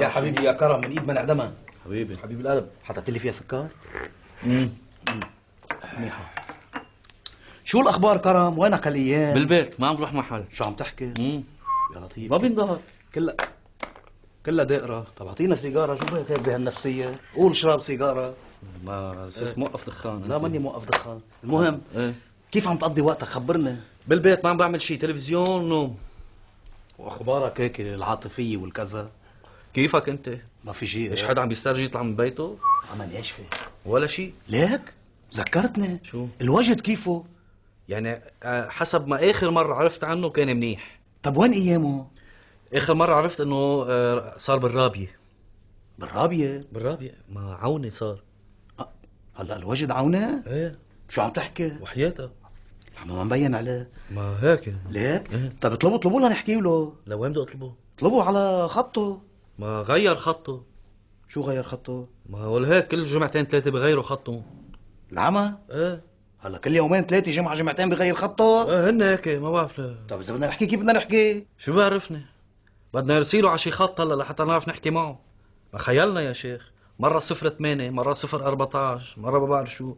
يا حبيبي يا كرم من ايد من عدمها حبيبي حبيب القلب حطيت لي فيها سكر منيحه شو الاخبار كرم وينك هالايام بالبيت ما عم بروح محل شو عم تحكي امم يا لطيف ما بينظهر كلها كلها دائرة طب اعطينا سيجارة شو بك بهالنفسية قول شرب سيجارة ما اساس إيه. موقف دخان لا ماني موقف دخان المهم ايه؟ كيف عم تقضي وقتك خبرنا بالبيت ما عم بعمل شيء تلفزيون ونوم واخبارك هيك العاطفية والكذا كيفك انت؟ ما في شيء ايش حدا عم بيسترجي يطلع من بيته؟ عم ناشفه ولا شيء ليك ذكرتني شو؟ الوجد كيفه؟ يعني آه، حسب ما اخر مره عرفت عنه كان منيح طب وين ايامه؟ اخر مره عرفت انه آه، صار بالرابيه بالرابيه؟ بالرابيه ما عوني صار آه، هلا الوجد عونه؟ ايه شو عم تحكي؟ وحياتها ما مبين عليه ما هيك ليك؟ إيه؟ طب اطلبوا اطلبوا لنحكي له لوين بدي اطلبه؟ اطلبوا على خطه ما غير خطه شو غير خطه؟ ما هو لهيك كل جمعتين ثلاثة بغيروا خطه العمى؟ ايه هلا كل يومين ثلاثة جمعة جمعتين بغير خطه؟ ايه هن هيك ما بعرف ليه طيب إذا بدنا نحكي كيف بدنا نحكي؟ شو بعرفني؟ بدنا يرسلوا على شي خط هلا لحتى نعرف نحكي معه ما خيالنا يا شيخ مرة صفر ثمانية مرة صفر أربعة مرة ما بعرف شو